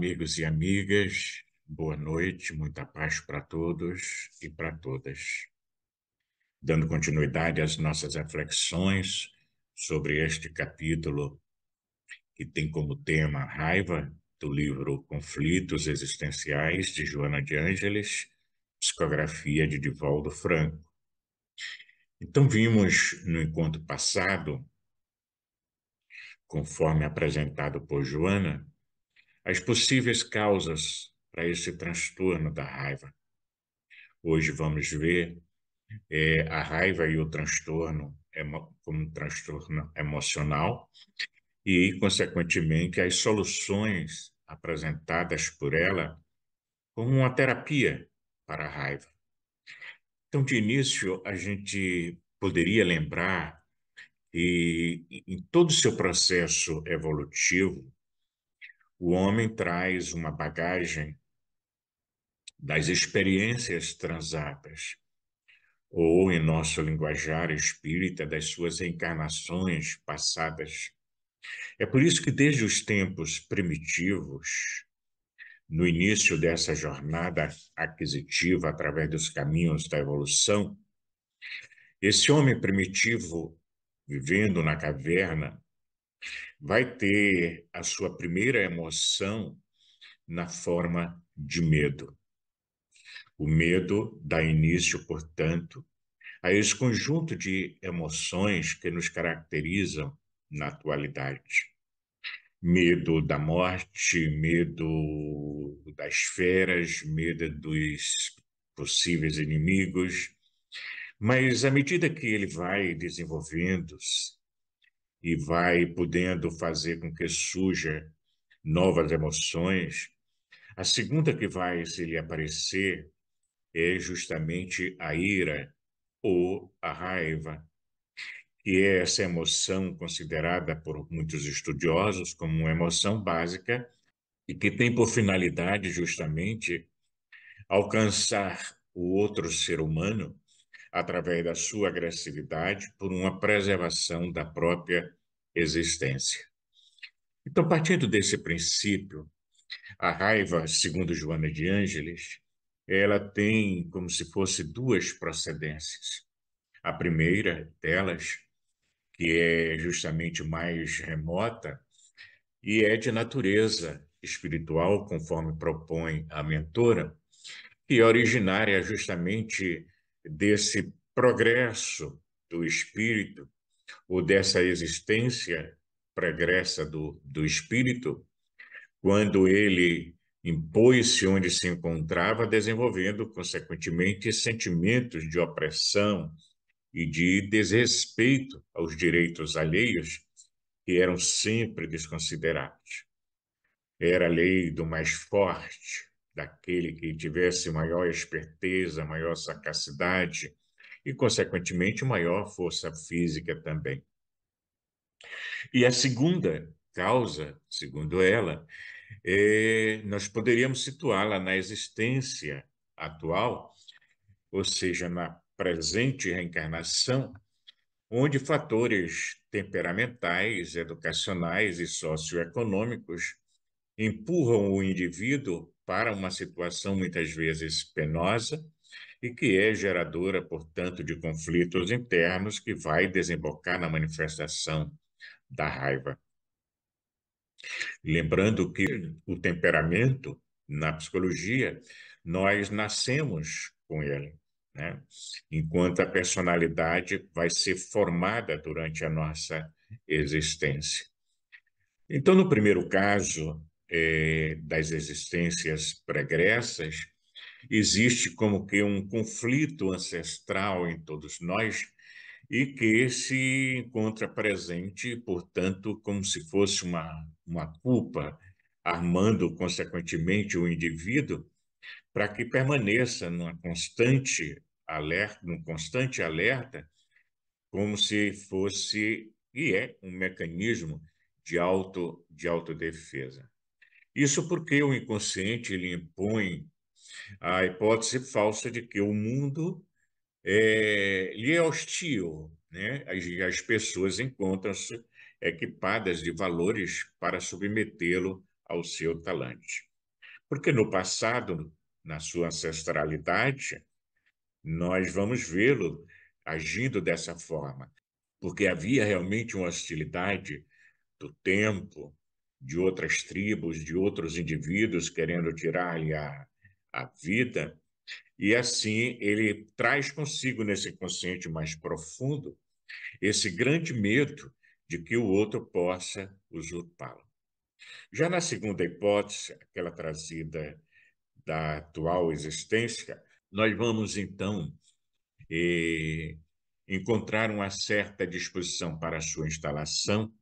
amigos e amigas, boa noite, muita paz para todos e para todas. Dando continuidade às nossas reflexões sobre este capítulo, que tem como tema Raiva, do livro Conflitos Existenciais, de Joana de Ângeles, psicografia de Divaldo Franco. Então, vimos no encontro passado, conforme apresentado por Joana, as possíveis causas para esse transtorno da raiva. Hoje vamos ver é, a raiva e o transtorno como um transtorno emocional e, consequentemente, as soluções apresentadas por ela como uma terapia para a raiva. Então, de início, a gente poderia lembrar que, em todo o seu processo evolutivo, o homem traz uma bagagem das experiências transatas, ou, em nosso linguajar espírita, das suas encarnações passadas. É por isso que, desde os tempos primitivos, no início dessa jornada aquisitiva através dos caminhos da evolução, esse homem primitivo, vivendo na caverna, vai ter a sua primeira emoção na forma de medo. O medo dá início, portanto, a esse conjunto de emoções que nos caracterizam na atualidade. Medo da morte, medo das feras, medo dos possíveis inimigos. Mas à medida que ele vai desenvolvendo-se, e vai podendo fazer com que surja novas emoções. A segunda que vai se lhe aparecer é justamente a ira ou a raiva, que é essa emoção considerada por muitos estudiosos como uma emoção básica e que tem por finalidade justamente alcançar o outro ser humano através da sua agressividade, por uma preservação da própria existência. Então, partindo desse princípio, a raiva, segundo Joana de Ângeles, ela tem como se fosse duas procedências. A primeira delas, que é justamente mais remota, e é de natureza espiritual, conforme propõe a mentora, e é originária justamente desse progresso do espírito ou dessa existência pregressa do, do espírito, quando ele impôs-se onde se encontrava, desenvolvendo, consequentemente, sentimentos de opressão e de desrespeito aos direitos alheios, que eram sempre desconsiderados. Era a lei do mais forte, daquele que tivesse maior esperteza, maior sacacidade e, consequentemente, maior força física também. E a segunda causa, segundo ela, é, nós poderíamos situá-la na existência atual, ou seja, na presente reencarnação, onde fatores temperamentais, educacionais e socioeconômicos empurram o indivíduo para uma situação muitas vezes penosa e que é geradora, portanto, de conflitos internos que vai desembocar na manifestação da raiva. Lembrando que o temperamento, na psicologia, nós nascemos com ele, né? enquanto a personalidade vai ser formada durante a nossa existência. Então, no primeiro caso, é, das existências pregressas, existe como que um conflito ancestral em todos nós e que se encontra presente, portanto, como se fosse uma, uma culpa, armando consequentemente o indivíduo para que permaneça numa constante alerta, num constante alerta, como se fosse e é um mecanismo de auto de autodefesa. Isso porque o inconsciente ele impõe a hipótese falsa de que o mundo é, lhe é hostil, né? As, as pessoas encontram-se equipadas de valores para submetê-lo ao seu talante. Porque no passado, na sua ancestralidade, nós vamos vê-lo agindo dessa forma, porque havia realmente uma hostilidade do tempo, de outras tribos, de outros indivíduos querendo tirar-lhe a, a vida. E assim ele traz consigo nesse consciente mais profundo esse grande medo de que o outro possa usurpá-lo. Já na segunda hipótese, aquela trazida da atual existência, nós vamos então eh, encontrar uma certa disposição para a sua instalação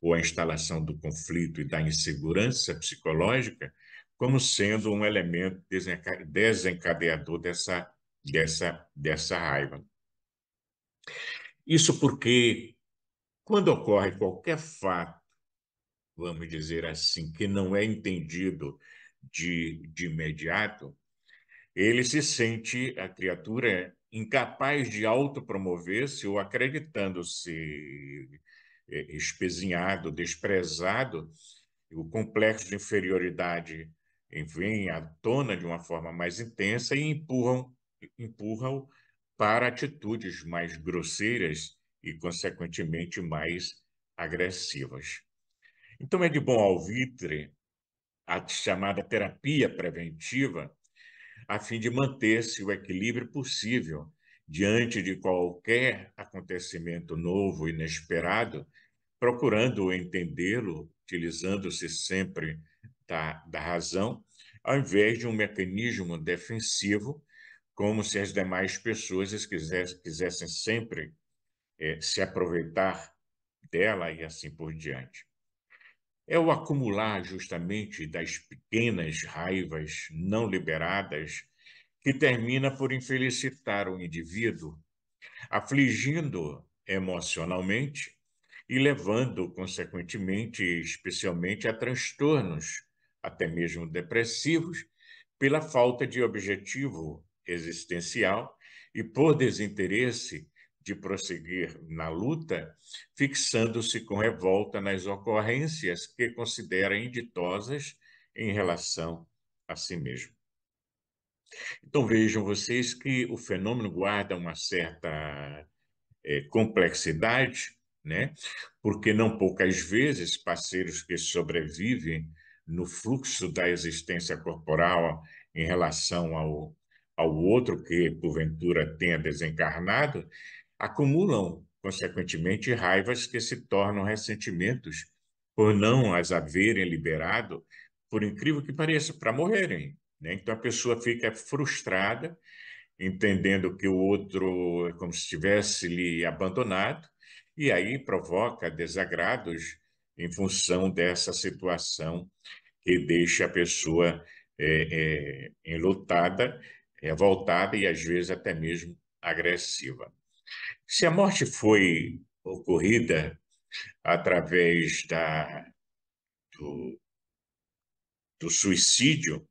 ou a instalação do conflito e da insegurança psicológica como sendo um elemento desencadeador dessa, dessa, dessa raiva. Isso porque, quando ocorre qualquer fato, vamos dizer assim, que não é entendido de, de imediato, ele se sente, a criatura, incapaz de autopromover-se ou acreditando-se é, espezinhado, desprezado, o complexo de inferioridade eh, vem à tona de uma forma mais intensa e empurram empurram para atitudes mais grosseiras e, consequentemente, mais agressivas. Então, é de bom alvitre a chamada terapia preventiva, a fim de manter-se o equilíbrio possível diante de qualquer acontecimento novo, inesperado, procurando entendê-lo, utilizando-se sempre da, da razão, ao invés de um mecanismo defensivo, como se as demais pessoas quisessem, quisessem sempre é, se aproveitar dela e assim por diante. É o acumular justamente das pequenas raivas não liberadas que termina por infelicitar o indivíduo, afligindo emocionalmente e levando, consequentemente, especialmente a transtornos, até mesmo depressivos, pela falta de objetivo existencial e por desinteresse de prosseguir na luta, fixando-se com revolta nas ocorrências que considera inditosas em relação a si mesmo. Então vejam vocês que o fenômeno guarda uma certa é, complexidade, né? porque não poucas vezes parceiros que sobrevivem no fluxo da existência corporal em relação ao, ao outro que porventura tenha desencarnado, acumulam, consequentemente, raivas que se tornam ressentimentos por não as haverem liberado, por incrível que pareça, para morrerem. Né? Então a pessoa fica frustrada, entendendo que o outro é como se tivesse lhe abandonado, e aí provoca desagrados em função dessa situação que deixa a pessoa é, é, enlutada, revoltada é, e às vezes até mesmo agressiva. Se a morte foi ocorrida através da, do, do suicídio,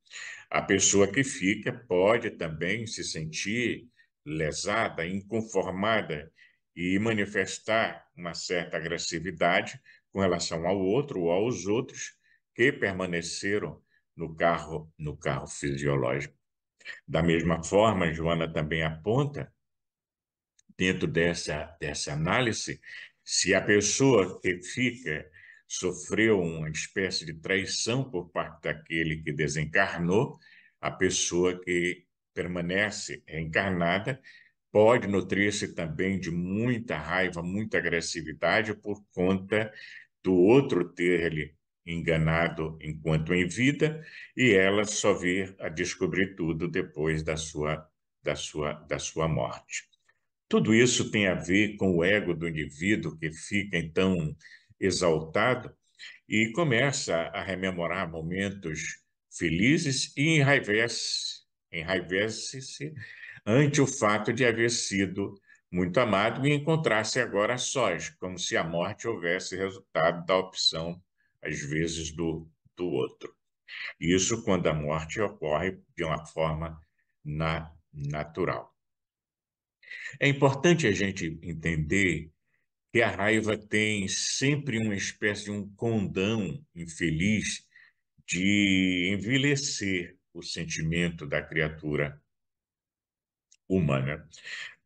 a pessoa que fica pode também se sentir lesada, inconformada e manifestar uma certa agressividade com relação ao outro ou aos outros que permaneceram no carro, no carro fisiológico. Da mesma forma, Joana também aponta, dentro dessa, dessa análise, se a pessoa que fica sofreu uma espécie de traição por parte daquele que desencarnou, a pessoa que permanece reencarnada pode nutrir-se também de muita raiva, muita agressividade por conta do outro ter-lhe enganado enquanto em vida e ela só vir a descobrir tudo depois da sua da sua da sua morte. Tudo isso tem a ver com o ego do indivíduo que fica então exaltado e começa a rememorar momentos felizes e enraivece, se ante o fato de haver sido muito amado e encontrar-se agora sós, como se a morte houvesse resultado da opção, às vezes, do, do outro. Isso quando a morte ocorre de uma forma na, natural. É importante a gente entender que a raiva tem sempre uma espécie de um condão infeliz de envelhecer o sentimento da criatura humana.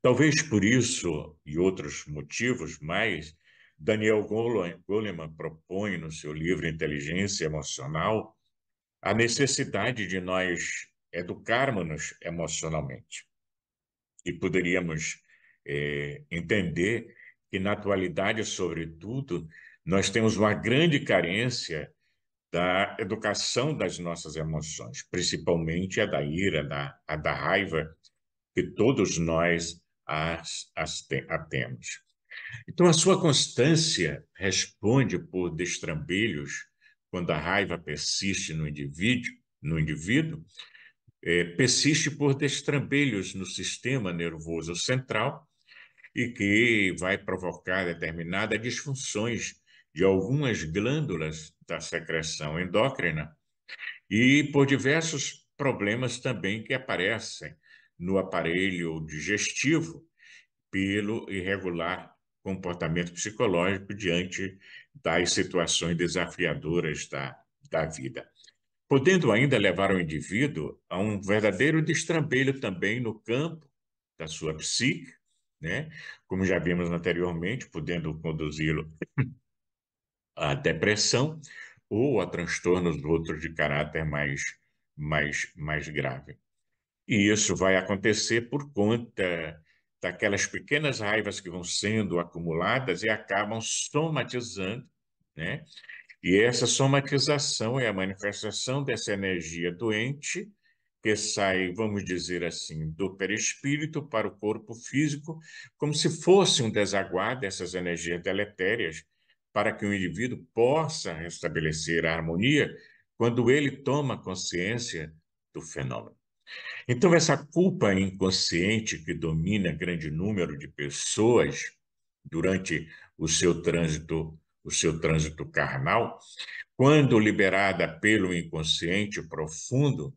Talvez por isso e outros motivos mais, Daniel Goleman propõe no seu livro Inteligência Emocional a necessidade de nós educarmos-nos emocionalmente. E poderíamos é, entender que na atualidade, sobretudo, nós temos uma grande carência da educação das nossas emoções, principalmente a da ira, da, a da raiva, que todos nós as, as te, a temos. Então, a sua constância responde por destrambelhos quando a raiva persiste no indivíduo, no indivíduo é, persiste por destrambelhos no sistema nervoso central, e que vai provocar determinadas disfunções de algumas glândulas da secreção endócrina e por diversos problemas também que aparecem no aparelho digestivo pelo irregular comportamento psicológico diante das situações desafiadoras da, da vida. Podendo ainda levar o indivíduo a um verdadeiro destrambelho também no campo da sua psique, né? Como já vimos anteriormente, podendo conduzi-lo à depressão ou a transtornos outros de caráter mais, mais, mais grave. E isso vai acontecer por conta daquelas pequenas raivas que vão sendo acumuladas e acabam somatizando, né? E essa somatização é a manifestação dessa energia doente que sai, vamos dizer assim, do perispírito para o corpo físico, como se fosse um desaguar dessas energias deletérias, para que o indivíduo possa restabelecer a harmonia quando ele toma consciência do fenômeno. Então, essa culpa inconsciente que domina grande número de pessoas durante o seu trânsito, o seu trânsito carnal, quando liberada pelo inconsciente profundo,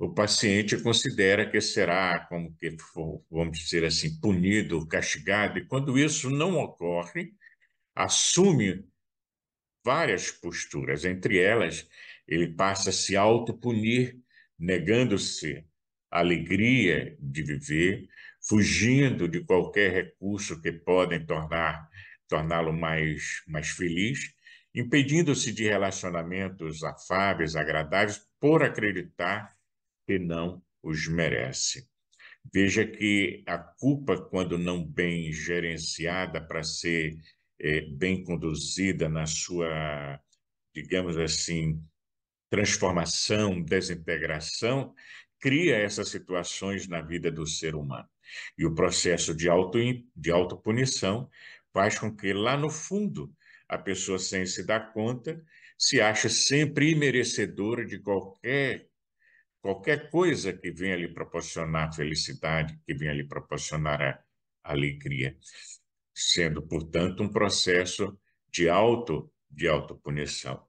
o paciente considera que será, como que for, vamos dizer assim, punido, castigado, e quando isso não ocorre, assume várias posturas, entre elas, ele passa a se autopunir, negando-se a alegria de viver, fugindo de qualquer recurso que podem tornar torná-lo mais, mais feliz, impedindo-se de relacionamentos afáveis, agradáveis, por acreditar que não os merece. Veja que a culpa, quando não bem gerenciada para ser eh, bem conduzida na sua, digamos assim, transformação, desintegração, cria essas situações na vida do ser humano. E o processo de, auto, de autopunição faz com que, lá no fundo, a pessoa, sem se dar conta, se acha sempre merecedora de qualquer qualquer coisa que venha lhe proporcionar felicidade, que venha lhe proporcionar alegria, sendo, portanto, um processo de auto de autopunição.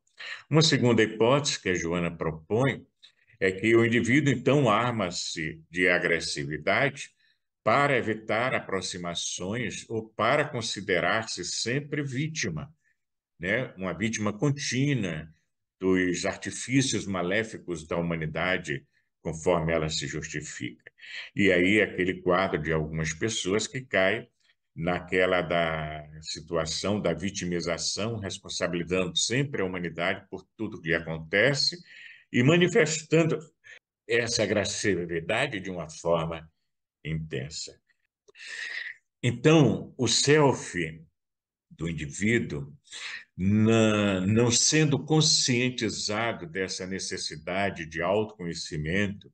Uma segunda hipótese que a Joana propõe é que o indivíduo então arma-se de agressividade para evitar aproximações ou para considerar-se sempre vítima, né? Uma vítima contínua dos artifícios maléficos da humanidade conforme ela se justifica. E aí aquele quadro de algumas pessoas que cai naquela da situação da vitimização, responsabilizando sempre a humanidade por tudo que acontece e manifestando essa agressividade de uma forma intensa. Então, o self do indivíduo na, não sendo conscientizado dessa necessidade de autoconhecimento,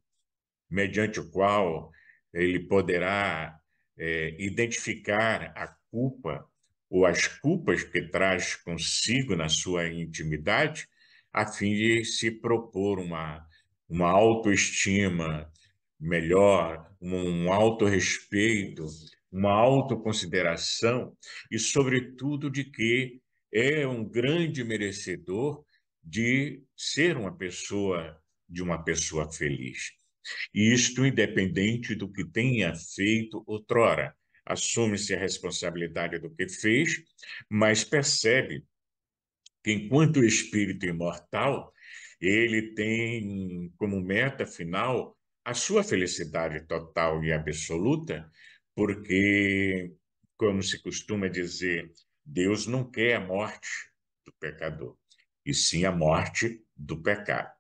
mediante o qual ele poderá é, identificar a culpa ou as culpas que traz consigo na sua intimidade, a fim de se propor uma, uma autoestima melhor, um, um autorrespeito, uma autoconsideração e, sobretudo, de que é um grande merecedor de ser uma pessoa de uma pessoa feliz. E isto independente do que tenha feito outrora. Assume-se a responsabilidade do que fez, mas percebe que enquanto espírito imortal, ele tem como meta final a sua felicidade total e absoluta, porque, como se costuma dizer, Deus não quer a morte do pecador, e sim a morte do pecado.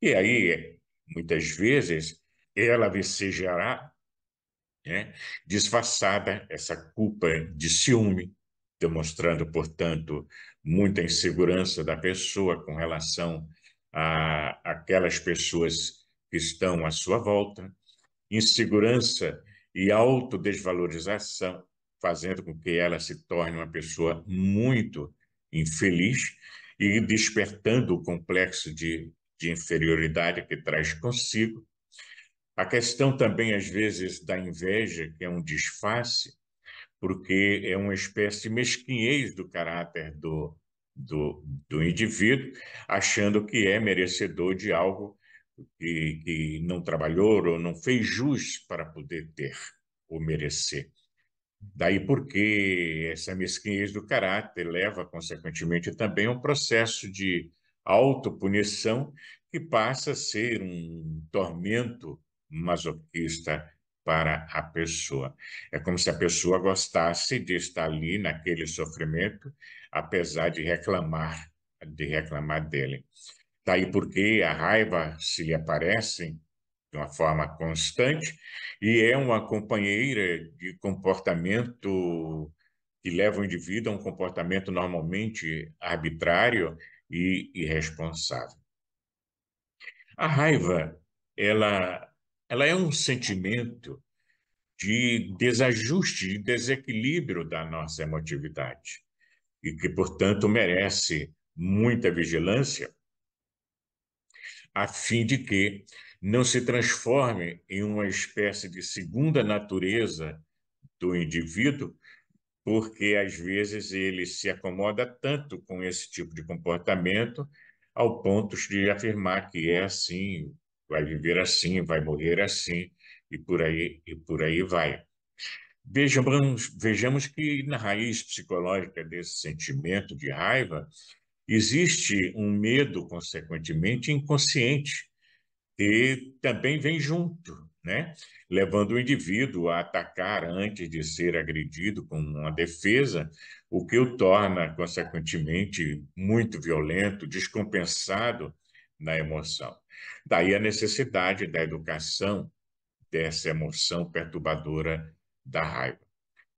E aí, muitas vezes, ela vicejará, né, disfarçada essa culpa de ciúme, demonstrando, portanto, muita insegurança da pessoa com relação a aquelas pessoas que estão à sua volta, insegurança e autodesvalorização, fazendo com que ela se torne uma pessoa muito infeliz e despertando o complexo de, de inferioridade que traz consigo. A questão também, às vezes, da inveja, que é um disfarce, porque é uma espécie de mesquinhez do caráter do, do, do indivíduo, achando que é merecedor de algo que, que não trabalhou ou não fez jus para poder ter ou merecer. Daí porque essa mesquinhez do caráter leva, consequentemente, também a um processo de autopunição que passa a ser um tormento masoquista para a pessoa. É como se a pessoa gostasse de estar ali naquele sofrimento, apesar de reclamar, de reclamar dele. Daí porque a raiva se lhe aparece de uma forma constante e é uma companheira de comportamento que leva o indivíduo a um comportamento normalmente arbitrário e irresponsável. A raiva, ela, ela é um sentimento de desajuste, de desequilíbrio da nossa emotividade e que, portanto, merece muita vigilância a fim de que não se transforme em uma espécie de segunda natureza do indivíduo, porque às vezes ele se acomoda tanto com esse tipo de comportamento ao ponto de afirmar que é assim, vai viver assim, vai morrer assim e por aí e por aí vai. Vejamos, vejamos que na raiz psicológica desse sentimento de raiva existe um medo consequentemente inconsciente e também vem junto, né? levando o indivíduo a atacar antes de ser agredido com uma defesa, o que o torna, consequentemente, muito violento, descompensado na emoção. Daí a necessidade da educação dessa emoção perturbadora da raiva.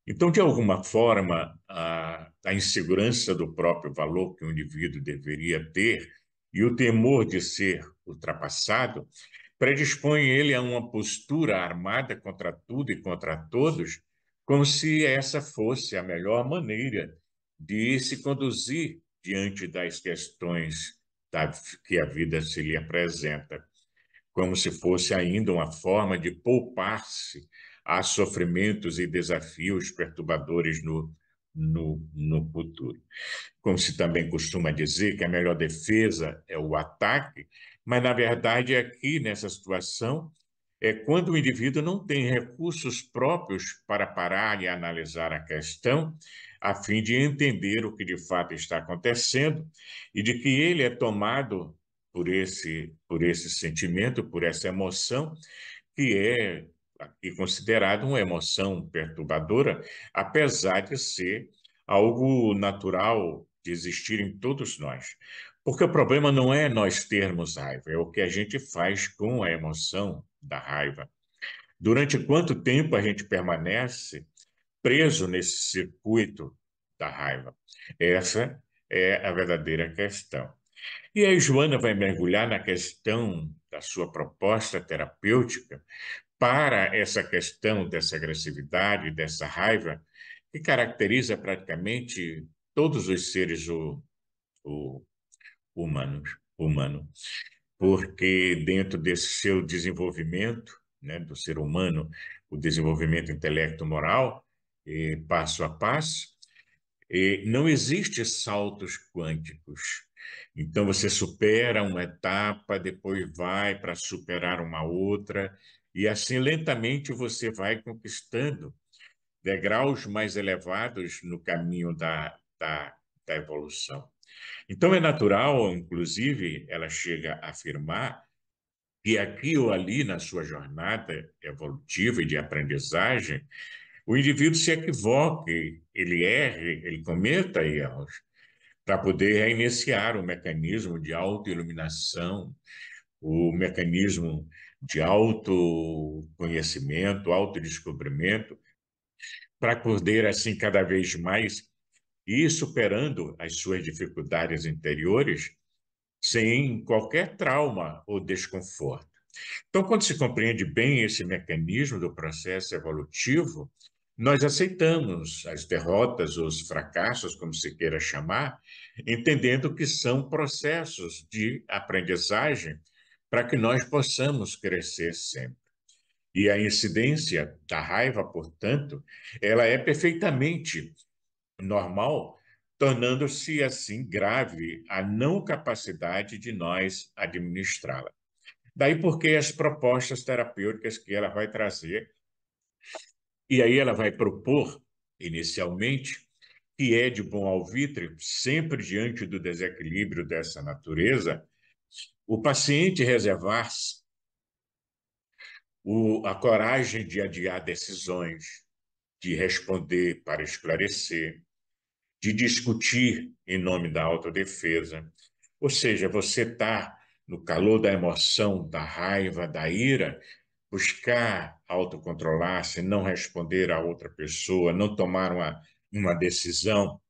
Então, de alguma forma, a, a, insegurança do próprio valor que o indivíduo deveria ter e o temor de ser ultrapassado, predispõe ele a uma postura armada contra tudo e contra todos, como se essa fosse a melhor maneira de se conduzir diante das questões da, que a vida se lhe apresenta, como se fosse ainda uma forma de poupar-se a sofrimentos e desafios perturbadores no, no, no futuro. Como se também costuma dizer que a melhor defesa é o ataque, mas, na verdade, aqui nessa situação, é quando o indivíduo não tem recursos próprios para parar e analisar a questão, a fim de entender o que de fato está acontecendo e de que ele é tomado por esse, por esse sentimento, por essa emoção, que é aqui considerada uma emoção perturbadora, apesar de ser algo natural de existir em todos nós. Porque o problema não é nós termos raiva, é o que a gente faz com a emoção da raiva. Durante quanto tempo a gente permanece preso nesse circuito da raiva? Essa é a verdadeira questão. E aí, Joana vai mergulhar na questão da sua proposta terapêutica para essa questão dessa agressividade, dessa raiva, que caracteriza praticamente todos os seres o, o humanos, humano, porque dentro desse seu desenvolvimento, né, do ser humano, o desenvolvimento intelecto-moral, eh, passo a passo, eh, não existe saltos quânticos. Então você supera uma etapa, depois vai para superar uma outra, e assim lentamente você vai conquistando degraus mais elevados no caminho da, da, da evolução. Então, é natural, inclusive, ela chega a afirmar que aqui ou ali na sua jornada evolutiva e de aprendizagem, o indivíduo se equivoque, ele erre, ele cometa erros, para poder reiniciar o mecanismo de autoiluminação, o mecanismo de autoconhecimento, autodescobrimento, para poder, assim, cada vez mais e superando as suas dificuldades interiores sem qualquer trauma ou desconforto. Então, quando se compreende bem esse mecanismo do processo evolutivo, nós aceitamos as derrotas ou os fracassos, como se queira chamar, entendendo que são processos de aprendizagem para que nós possamos crescer sempre. E a incidência da raiva, portanto, ela é perfeitamente normal, tornando-se assim grave a não capacidade de nós administrá-la. Daí porque as propostas terapêuticas que ela vai trazer, e aí ela vai propor, inicialmente, que é de bom alvitre, sempre diante do desequilíbrio dessa natureza, o paciente reservar-se a coragem de adiar decisões, de responder para esclarecer, de discutir em nome da autodefesa. Ou seja, você está no calor da emoção, da raiva, da ira, buscar autocontrolar-se, não responder a outra pessoa, não tomar uma, uma decisão,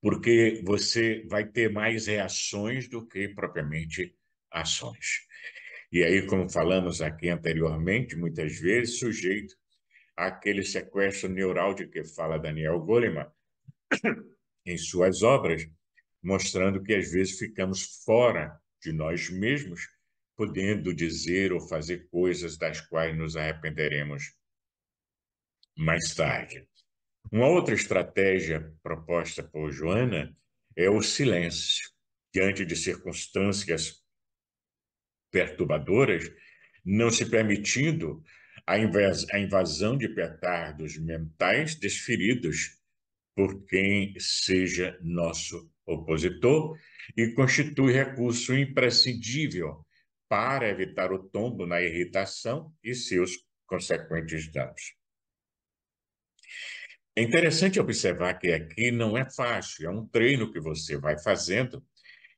porque você vai ter mais reações do que propriamente ações. E aí, como falamos aqui anteriormente, muitas vezes sujeito àquele sequestro neural de que fala Daniel Goleman, em suas obras, mostrando que às vezes ficamos fora de nós mesmos, podendo dizer ou fazer coisas das quais nos arrependeremos mais tarde. Uma outra estratégia proposta por Joana é o silêncio. Diante de circunstâncias perturbadoras, não se permitindo a invasão de petardos mentais desferidos por quem seja nosso opositor e constitui recurso imprescindível para evitar o tombo na irritação e seus consequentes danos. É interessante observar que aqui não é fácil, é um treino que você vai fazendo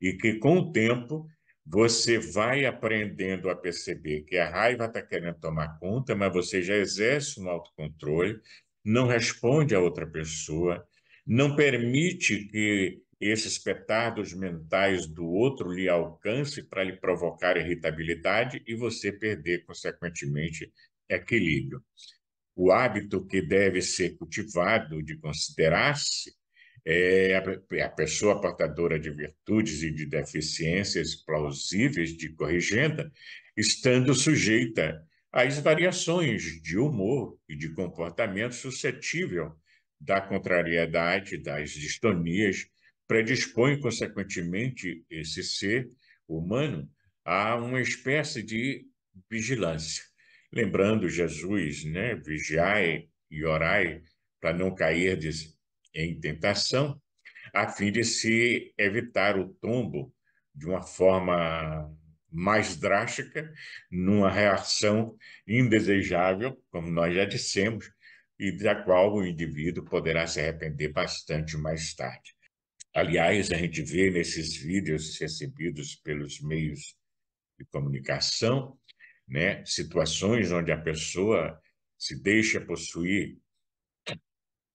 e que com o tempo você vai aprendendo a perceber que a raiva está querendo tomar conta, mas você já exerce um autocontrole, não responde a outra pessoa, não permite que esses petardos mentais do outro lhe alcance para lhe provocar irritabilidade e você perder, consequentemente, equilíbrio. O hábito que deve ser cultivado de considerar-se é a pessoa portadora de virtudes e de deficiências plausíveis de corrigenda, estando sujeita às variações de humor e de comportamento suscetível da contrariedade, das distonias, predispõe, consequentemente, esse ser humano a uma espécie de vigilância. Lembrando Jesus, né? vigiai e orai para não cair em tentação, a fim de se evitar o tombo de uma forma mais drástica, numa reação indesejável, como nós já dissemos, e da qual o indivíduo poderá se arrepender bastante mais tarde. Aliás, a gente vê nesses vídeos recebidos pelos meios de comunicação, né, situações onde a pessoa se deixa possuir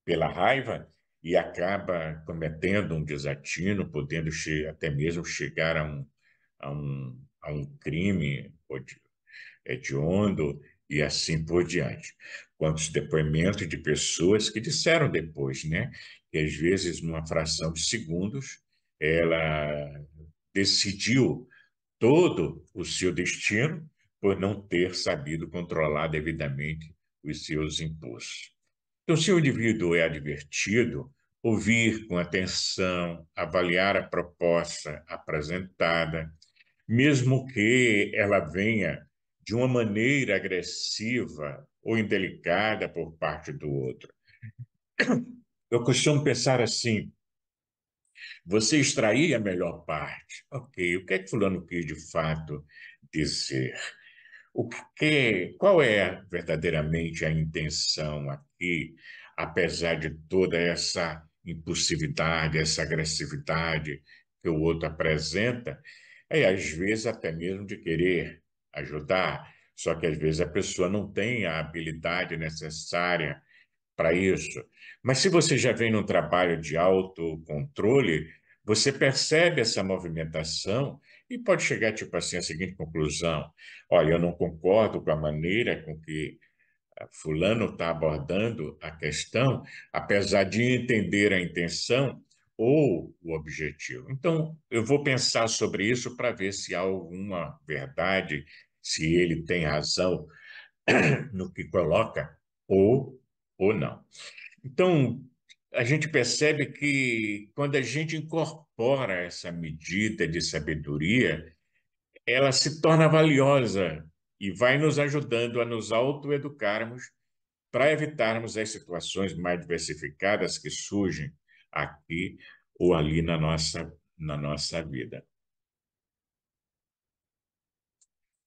pela raiva e acaba cometendo um desatino, podendo até mesmo chegar a um, a um, a um crime hediondo é, e assim por diante quantos depoimentos de pessoas que disseram depois, né? Que às vezes, numa fração de segundos, ela decidiu todo o seu destino por não ter sabido controlar devidamente os seus impulsos. Então, se o indivíduo é advertido, ouvir com atenção, avaliar a proposta apresentada, mesmo que ela venha de uma maneira agressiva ou indelicada por parte do outro. Eu costumo pensar assim: você extrair a melhor parte. Ok, o que é que Fulano quis de fato dizer? O que, qual é verdadeiramente a intenção aqui, apesar de toda essa impulsividade, essa agressividade que o outro apresenta, é às vezes até mesmo de querer ajudar, só que às vezes a pessoa não tem a habilidade necessária para isso. Mas se você já vem num trabalho de autocontrole, você percebe essa movimentação e pode chegar tipo assim à seguinte conclusão: olha, eu não concordo com a maneira com que eh, fulano está abordando a questão, apesar de entender a intenção ou o objetivo. Então, eu vou pensar sobre isso para ver se há alguma verdade se ele tem razão no que coloca ou, ou não. Então, a gente percebe que quando a gente incorpora essa medida de sabedoria, ela se torna valiosa e vai nos ajudando a nos autoeducarmos para evitarmos as situações mais diversificadas que surgem aqui ou ali na nossa, na nossa vida.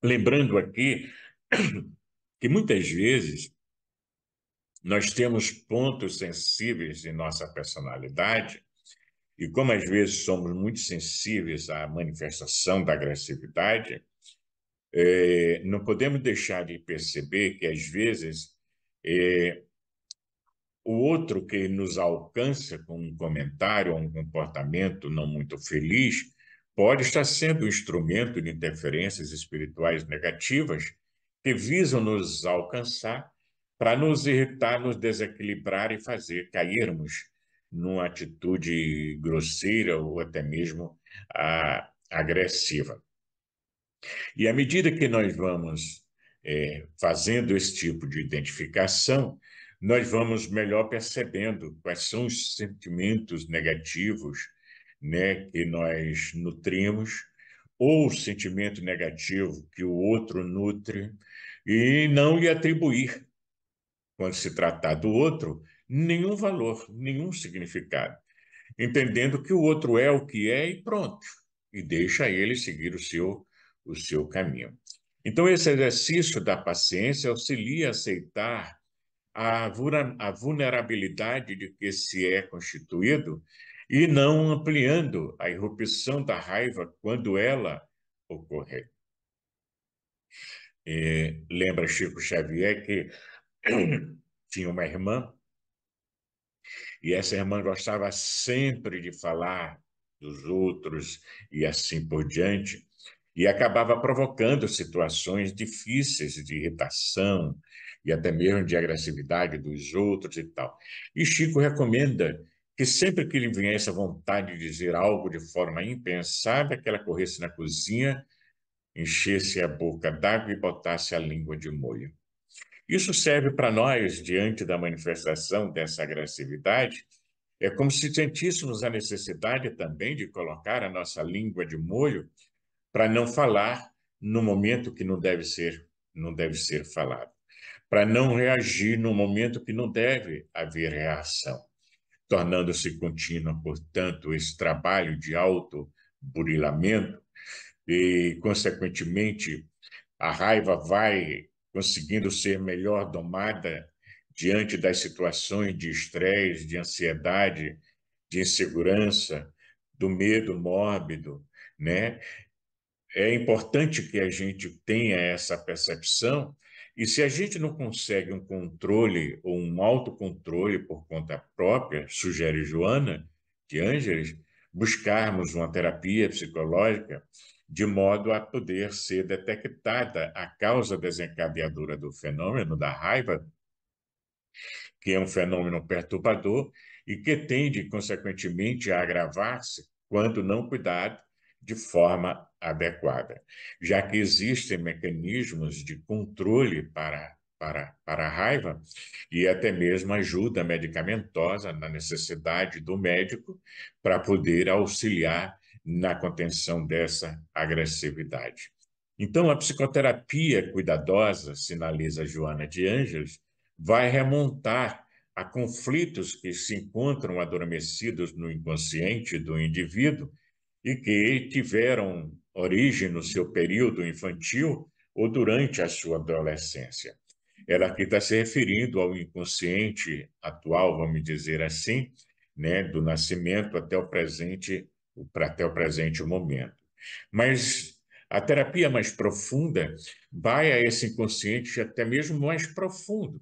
Lembrando aqui que muitas vezes nós temos pontos sensíveis em nossa personalidade, e como às vezes somos muito sensíveis à manifestação da agressividade, eh, não podemos deixar de perceber que às vezes eh, o outro que nos alcança com um comentário ou um comportamento não muito feliz pode estar sendo um instrumento de interferências espirituais negativas que visam nos alcançar para nos irritar, nos desequilibrar e fazer cairmos numa atitude grosseira ou até mesmo ah, agressiva. E à medida que nós vamos é, fazendo esse tipo de identificação, nós vamos melhor percebendo quais são os sentimentos negativos né, que nós nutrimos, ou o sentimento negativo que o outro nutre, e não lhe atribuir, quando se tratar do outro, nenhum valor, nenhum significado, entendendo que o outro é o que é e pronto, e deixa ele seguir o seu, o seu caminho. Então, esse exercício da paciência auxilia a aceitar a vulnerabilidade de que se é constituído e não ampliando a irrupção da raiva quando ela ocorrer. E lembra Chico Xavier que tinha uma irmã e essa irmã gostava sempre de falar dos outros e assim por diante, e acabava provocando situações difíceis de irritação e até mesmo de agressividade dos outros e tal. E Chico recomenda que sempre que lhe viesse a vontade de dizer algo de forma impensável, que ela corresse na cozinha, enchesse a boca d'água e botasse a língua de molho. Isso serve para nós, diante da manifestação dessa agressividade, é como se sentíssemos a necessidade também de colocar a nossa língua de molho para não falar no momento que não deve ser, não deve ser falado, para não reagir no momento que não deve haver reação tornando-se contínua, portanto, esse trabalho de auto-burilamento, e, consequentemente, a raiva vai conseguindo ser melhor domada diante das situações de estresse, de ansiedade, de insegurança, do medo mórbido, né? É importante que a gente tenha essa percepção e se a gente não consegue um controle ou um autocontrole por conta própria, sugere Joana de Ângeles, buscarmos uma terapia psicológica de modo a poder ser detectada a causa desencadeadora do fenômeno da raiva, que é um fenômeno perturbador e que tende, consequentemente, a agravar-se quando não cuidado de forma adequada, já que existem mecanismos de controle para, para, para a raiva e até mesmo ajuda medicamentosa na necessidade do médico para poder auxiliar na contenção dessa agressividade. Então, a psicoterapia cuidadosa, sinaliza Joana de Ângeles, vai remontar a conflitos que se encontram adormecidos no inconsciente do indivíduo e que tiveram origem no seu período infantil ou durante a sua adolescência. Ela aqui está se referindo ao inconsciente atual, vamos dizer assim, né, do nascimento até o presente, até o presente momento. Mas a terapia mais profunda vai a esse inconsciente até mesmo mais profundo,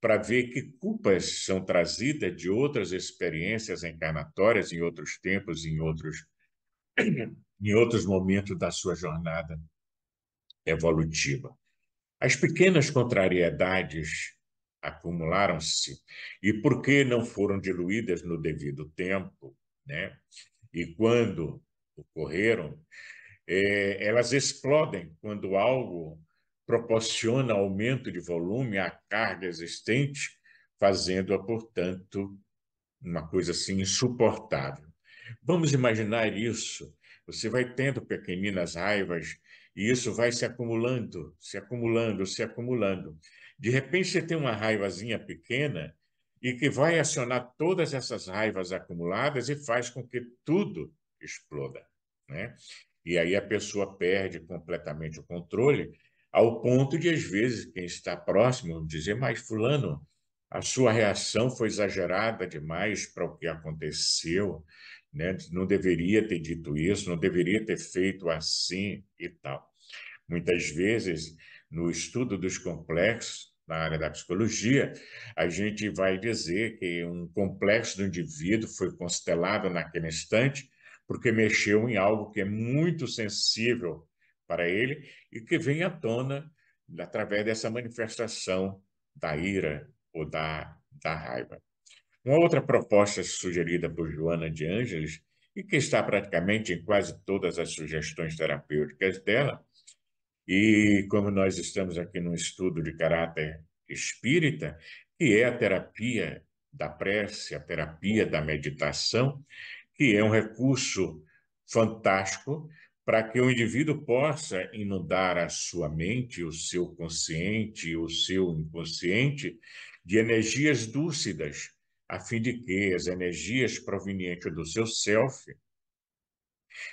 para ver que culpas são trazidas de outras experiências encarnatórias em outros tempos, em outros em outros momentos da sua jornada evolutiva. As pequenas contrariedades acumularam-se e porque não foram diluídas no devido tempo, né? E quando ocorreram, é, elas explodem quando algo proporciona aumento de volume à carga existente, fazendo-a, portanto, uma coisa assim insuportável. Vamos imaginar isso. Você vai tendo pequeninas raivas e isso vai se acumulando, se acumulando, se acumulando. De repente você tem uma raivazinha pequena e que vai acionar todas essas raivas acumuladas e faz com que tudo exploda, né? E aí a pessoa perde completamente o controle, ao ponto de às vezes quem está próximo dizer: "Mas fulano, a sua reação foi exagerada demais para o que aconteceu né? Não deveria ter dito isso, não deveria ter feito assim e tal. Muitas vezes, no estudo dos complexos, na área da psicologia, a gente vai dizer que um complexo do indivíduo foi constelado naquele instante porque mexeu em algo que é muito sensível para ele e que vem à tona através dessa manifestação da ira ou da, da raiva. Uma outra proposta sugerida por Joana de Ângeles, e que está praticamente em quase todas as sugestões terapêuticas dela, e como nós estamos aqui num estudo de caráter espírita, que é a terapia da prece, a terapia da meditação, que é um recurso fantástico para que o indivíduo possa inundar a sua mente, o seu consciente, o seu inconsciente, de energias dúcidas, a fim de que as energias provenientes do seu self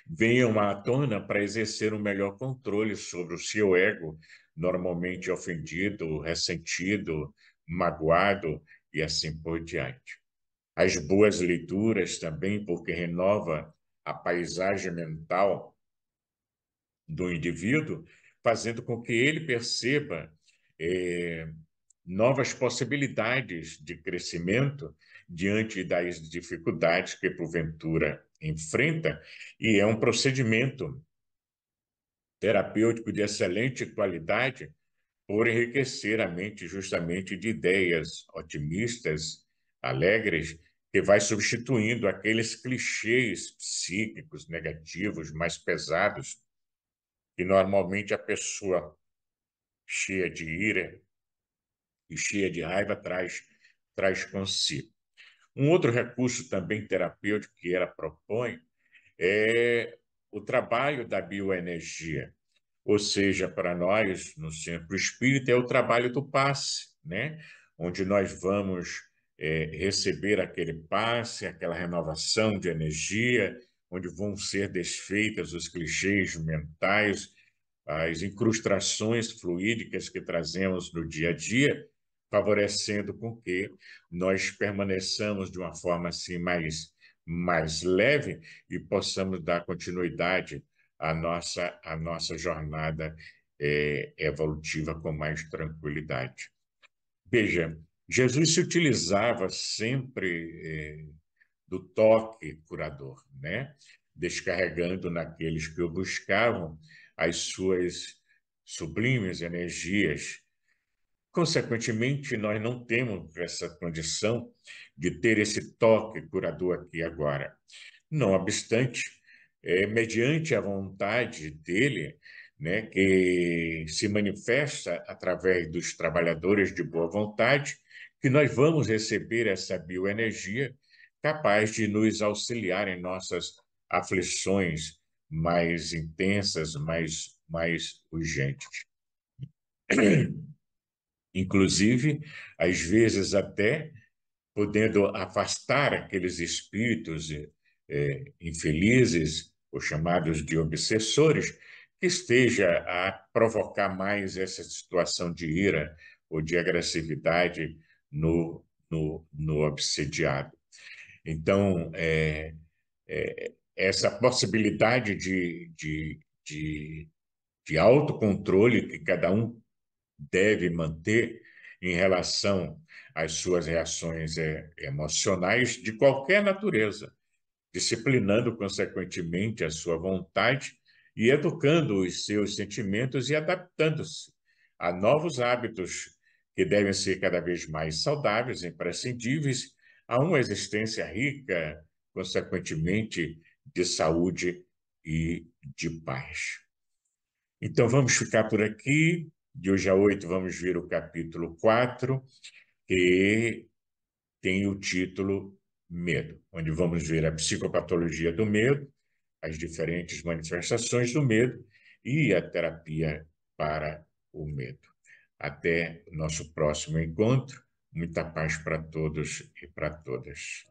venham à tona para exercer um melhor controle sobre o seu ego, normalmente ofendido, ressentido, magoado e assim por diante. As boas leituras também, porque renova a paisagem mental do indivíduo, fazendo com que ele perceba eh, novas possibilidades de crescimento diante das dificuldades que porventura enfrenta, e é um procedimento terapêutico de excelente qualidade por enriquecer a mente justamente de ideias otimistas, alegres, que vai substituindo aqueles clichês psíquicos negativos mais pesados que normalmente a pessoa cheia de ira, e cheia de raiva traz, traz consigo. Um outro recurso também terapêutico que ela propõe é o trabalho da bioenergia, ou seja, para nós no centro espírita é o trabalho do passe, né? Onde nós vamos é, receber aquele passe, aquela renovação de energia, onde vão ser desfeitas os clichês mentais, as incrustações fluídicas que trazemos no dia a dia favorecendo com que nós permaneçamos de uma forma assim mais, mais leve e possamos dar continuidade à nossa, à nossa jornada é, evolutiva com mais tranquilidade. Veja, Jesus se utilizava sempre é, do toque curador, né? descarregando naqueles que o buscavam as suas sublimes energias Consequentemente, nós não temos essa condição de ter esse toque curador aqui agora. Não obstante, é, mediante a vontade dele, né, que se manifesta através dos trabalhadores de boa vontade, que nós vamos receber essa bioenergia capaz de nos auxiliar em nossas aflições mais intensas, mais, mais urgentes. inclusive, às vezes até podendo afastar aqueles espíritos é, infelizes, os chamados de obsessores, que esteja a provocar mais essa situação de ira ou de agressividade no, no, no obsediado. Então, é, é, essa possibilidade de, de, de, de autocontrole que cada um deve manter em relação às suas reações é, emocionais de qualquer natureza, disciplinando, consequentemente, a sua vontade e educando os seus sentimentos e adaptando-se a novos hábitos que devem ser cada vez mais saudáveis, imprescindíveis a uma existência rica, consequentemente, de saúde e de paz. Então vamos ficar por aqui de hoje a oito vamos ver o capítulo 4, que tem o título Medo, onde vamos ver a psicopatologia do medo, as diferentes manifestações do medo e a terapia para o medo. Até nosso próximo encontro. Muita paz para todos e para todas.